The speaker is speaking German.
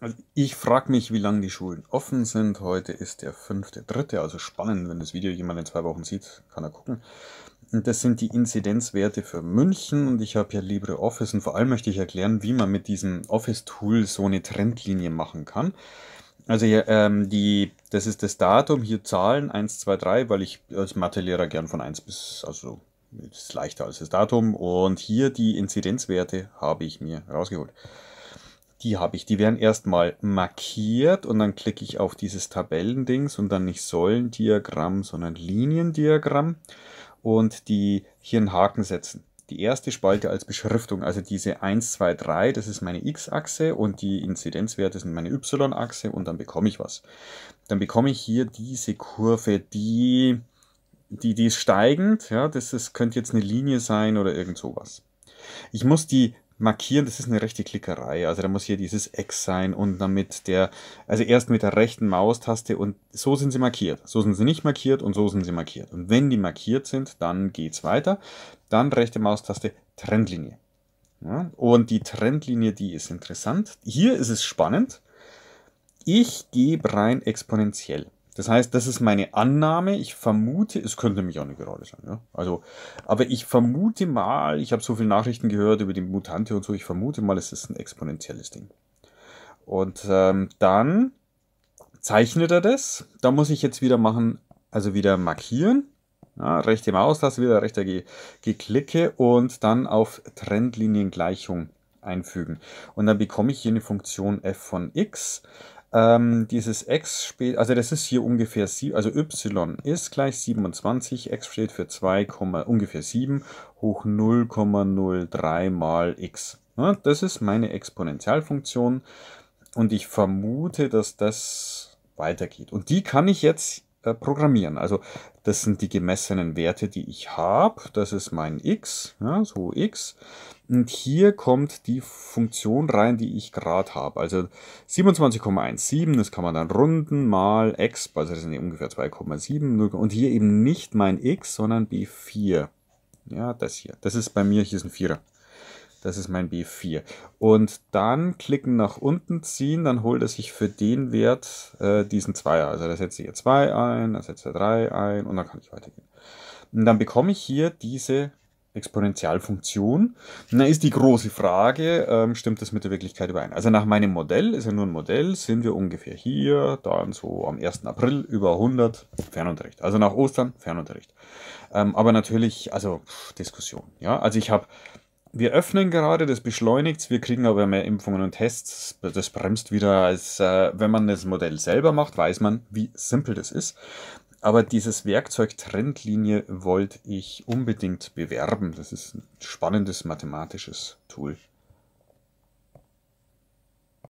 Also ich frage mich, wie lange die Schulen offen sind. Heute ist der fünfte, dritte, also spannend, wenn das Video jemand in zwei Wochen sieht, kann er gucken. Und das sind die Inzidenzwerte für München und ich habe ja LibreOffice und vor allem möchte ich erklären, wie man mit diesem Office-Tool so eine Trendlinie machen kann. Also hier, ähm, die, das ist das Datum, hier Zahlen 1, 2, 3, weil ich als Mathelehrer gern von 1 bis, also ist leichter als das Datum und hier die Inzidenzwerte habe ich mir rausgeholt. Die habe ich. Die werden erstmal markiert und dann klicke ich auf dieses Tabellendings und dann nicht Säulendiagramm, sondern Liniendiagramm und die hier einen Haken setzen. Die erste Spalte als Beschriftung, also diese 1, 2, 3, das ist meine x-Achse und die Inzidenzwerte sind meine y-Achse und dann bekomme ich was. Dann bekomme ich hier diese Kurve, die, die, die ist steigend, ja, das ist, könnte jetzt eine Linie sein oder irgend sowas. Ich muss die markieren, das ist eine rechte Klickerei. Also da muss hier dieses X sein und damit der, also erst mit der rechten Maustaste und so sind sie markiert. So sind sie nicht markiert und so sind sie markiert. Und wenn die markiert sind, dann geht's weiter. Dann rechte Maustaste, Trendlinie. Ja, und die Trendlinie, die ist interessant. Hier ist es spannend. Ich gebe rein exponentiell. Das heißt, das ist meine Annahme. Ich vermute, es könnte mich auch eine Gerade sein. Ja? Also, aber ich vermute mal, ich habe so viele Nachrichten gehört über die Mutante und so, ich vermute mal, es ist ein exponentielles Ding. Und ähm, dann zeichnet er das. Da muss ich jetzt wieder machen, also wieder markieren. Ja, rechte Maustaste, wieder rechter Ge Geklicke und dann auf Trendliniengleichung einfügen. Und dann bekomme ich hier eine Funktion f von x. Ähm, dieses x spät, also das ist hier ungefähr 7, also y ist gleich 27, x steht für 2, ungefähr 7 hoch 0,03 mal x. Ja, das ist meine Exponentialfunktion und ich vermute, dass das weitergeht. Und die kann ich jetzt äh, programmieren. Also das sind die gemessenen Werte, die ich habe. Das ist mein x, ja, so x. Und hier kommt die Funktion rein, die ich gerade habe. Also 27,17, das kann man dann runden, mal x, also das sind ungefähr 2,7. Und hier eben nicht mein x, sondern b4. Ja, das hier. Das ist bei mir, hier ist ein Vierer. Das ist mein B4. Und dann klicken nach unten, ziehen, dann holt er sich für den Wert äh, diesen Zweier. Also da setze ich hier 2 ein, dann setze ich 3 ein und dann kann ich weitergehen. Und dann bekomme ich hier diese Exponentialfunktion. Und dann ist die große Frage, ähm, stimmt das mit der Wirklichkeit überein? Also nach meinem Modell, ist ja nur ein Modell, sind wir ungefähr hier, dann so am 1. April über 100, Fernunterricht. Also nach Ostern, Fernunterricht. Ähm, aber natürlich, also pff, Diskussion. Ja, also ich habe wir öffnen gerade, das beschleunigt wir kriegen aber mehr Impfungen und Tests. Das bremst wieder, als äh, wenn man das Modell selber macht, weiß man, wie simpel das ist. Aber dieses Werkzeug Trendlinie wollte ich unbedingt bewerben. Das ist ein spannendes mathematisches Tool.